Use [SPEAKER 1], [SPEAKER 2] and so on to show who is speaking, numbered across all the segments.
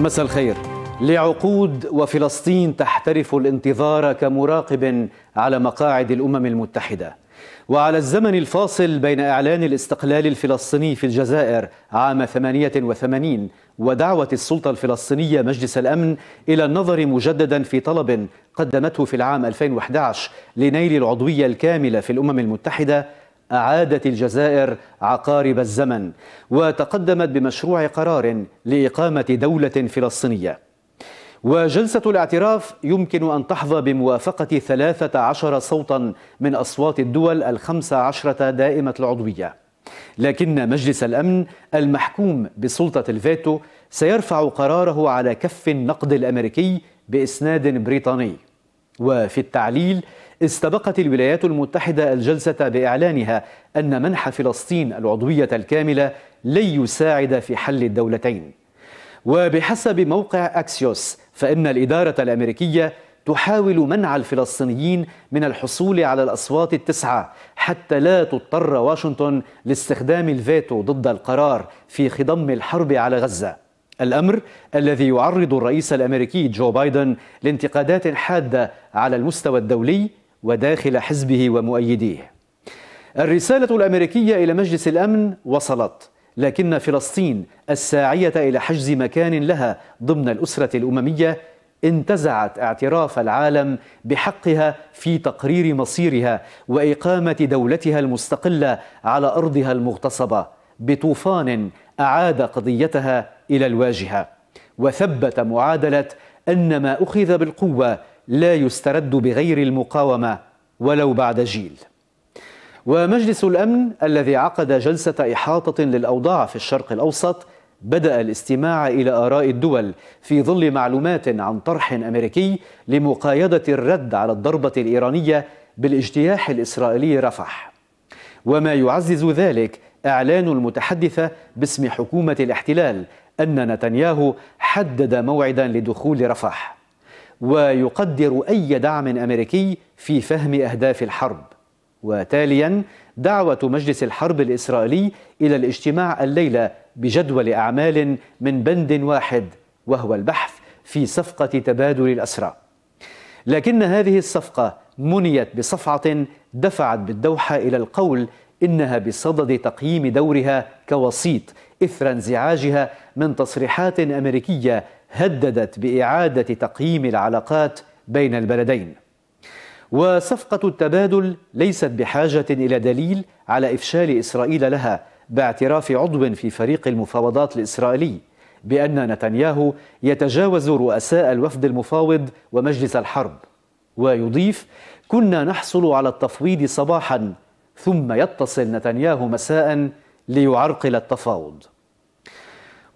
[SPEAKER 1] مساء الخير لعقود وفلسطين تحترف الانتظار كمراقب على مقاعد الامم المتحده وعلى الزمن الفاصل بين اعلان الاستقلال الفلسطيني في الجزائر عام 88 ودعوه السلطه الفلسطينيه مجلس الامن الى النظر مجددا في طلب قدمته في العام 2011 لنيل العضويه الكامله في الامم المتحده أعادت الجزائر عقارب الزمن وتقدمت بمشروع قرار لإقامة دولة فلسطينية وجلسة الاعتراف يمكن أن تحظى بموافقة 13 صوتا من أصوات الدول الخمسة عشرة دائمة العضوية لكن مجلس الأمن المحكوم بسلطة الفيتو سيرفع قراره على كف النقد الأمريكي بإسناد بريطاني وفي التعليل استبقت الولايات المتحدة الجلسة بإعلانها أن منح فلسطين العضوية الكاملة لن يساعد في حل الدولتين وبحسب موقع أكسيوس فإن الإدارة الأمريكية تحاول منع الفلسطينيين من الحصول على الأصوات التسعة حتى لا تضطر واشنطن لاستخدام الفيتو ضد القرار في خضم الحرب على غزة الأمر الذي يعرض الرئيس الأمريكي جو بايدن لانتقادات حادة على المستوى الدولي وداخل حزبه ومؤيديه الرسالة الأمريكية إلى مجلس الأمن وصلت لكن فلسطين الساعية إلى حجز مكان لها ضمن الأسرة الأممية انتزعت اعتراف العالم بحقها في تقرير مصيرها وإقامة دولتها المستقلة على أرضها المغتصبة بطوفان أعاد قضيتها إلى الواجهة وثبت معادلة أن ما أخذ بالقوة لا يسترد بغير المقاومة ولو بعد جيل ومجلس الأمن الذي عقد جلسة إحاطة للأوضاع في الشرق الأوسط بدأ الاستماع إلى آراء الدول في ظل معلومات عن طرح أمريكي لمقايضة الرد على الضربة الإيرانية بالاجتياح الإسرائيلي رفح وما يعزز ذلك اعلان المتحدثه باسم حكومه الاحتلال ان نتنياهو حدد موعدا لدخول رفح ويقدر اي دعم امريكي في فهم اهداف الحرب وتاليا دعوه مجلس الحرب الاسرائيلي الى الاجتماع الليله بجدول اعمال من بند واحد وهو البحث في صفقه تبادل الاسرى لكن هذه الصفقه منيت بصفعه دفعت بالدوحه الى القول إنها بصدد تقييم دورها كوسيط إثر انزعاجها من تصريحات أمريكية هددت بإعادة تقييم العلاقات بين البلدين وصفقة التبادل ليست بحاجة إلى دليل على إفشال إسرائيل لها باعتراف عضو في فريق المفاوضات الإسرائيلي بأن نتنياهو يتجاوز رؤساء الوفد المفاوض ومجلس الحرب ويضيف كنا نحصل على التفويض صباحا ثم يتصل نتنياهو مساء ليعرقل التفاوض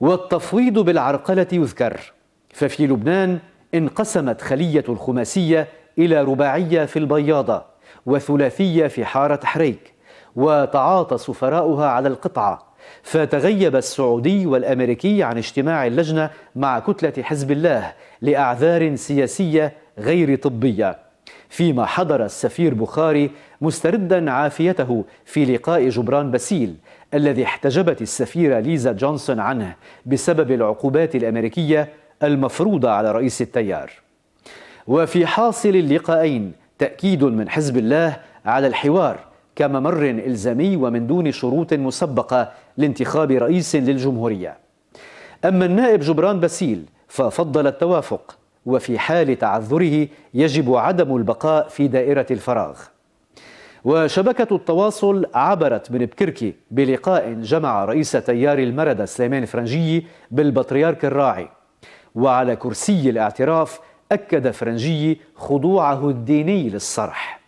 [SPEAKER 1] والتفويض بالعرقلة يذكر ففي لبنان انقسمت خلية الخماسية إلى رباعية في البياضة وثلاثية في حارة حريك وتعاطى سفراؤها على القطعة فتغيب السعودي والأمريكي عن اجتماع اللجنة مع كتلة حزب الله لأعذار سياسية غير طبية فيما حضر السفير بخاري مستردا عافيته في لقاء جبران باسيل الذي احتجبت السفيرة ليزا جونسون عنه بسبب العقوبات الأمريكية المفروضة على رئيس التيار وفي حاصل اللقاءين تأكيد من حزب الله على الحوار كممر إلزامي ومن دون شروط مسبقة لانتخاب رئيس للجمهورية أما النائب جبران باسيل ففضل التوافق وفي حال تعذره يجب عدم البقاء في دائرة الفراغ وشبكة التواصل عبرت من بكركي بلقاء جمع رئيس تيار المردة سليمان فرنجي بالبطريرك الراعي وعلى كرسي الاعتراف أكد فرنجي خضوعه الديني للصرح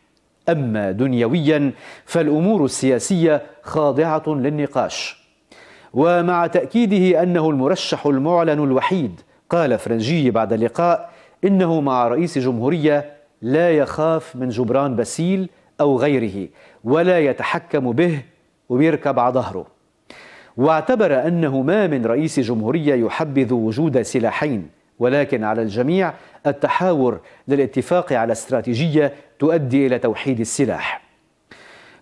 [SPEAKER 1] أما دنيويا فالأمور السياسية خاضعة للنقاش ومع تأكيده أنه المرشح المعلن الوحيد قال فرنجي بعد اللقاء إنه مع رئيس جمهورية لا يخاف من جبران باسيل أو غيره ولا يتحكم به ويركب على ظهره واعتبر أنه ما من رئيس جمهورية يحبذ وجود سلاحين ولكن على الجميع التحاور للاتفاق على استراتيجية تؤدي إلى توحيد السلاح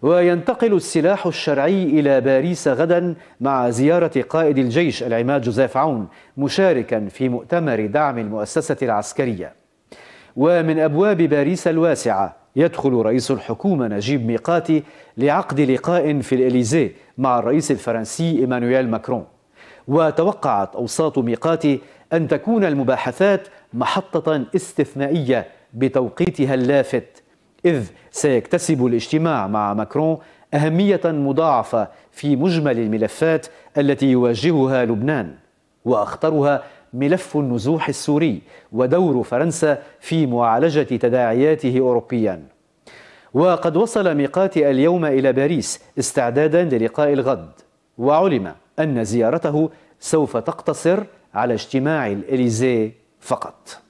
[SPEAKER 1] وينتقل السلاح الشرعي إلى باريس غدا مع زيارة قائد الجيش العماد جوزيف عون مشاركا في مؤتمر دعم المؤسسة العسكرية ومن أبواب باريس الواسعة يدخل رئيس الحكومة نجيب ميقاتي لعقد لقاء في الإليزيه مع الرئيس الفرنسي إيمانويل ماكرون وتوقعت أوساط ميقاتي أن تكون المباحثات محطة استثنائية بتوقيتها اللافت إذ سيكتسب الاجتماع مع ماكرون أهمية مضاعفة في مجمل الملفات التي يواجهها لبنان وأخطرها ملف النزوح السوري ودور فرنسا في معالجة تداعياته أوروبيا وقد وصل ميقات اليوم إلى باريس استعدادا للقاء الغد وعلم أن زيارته سوف تقتصر على اجتماع الإليزي فقط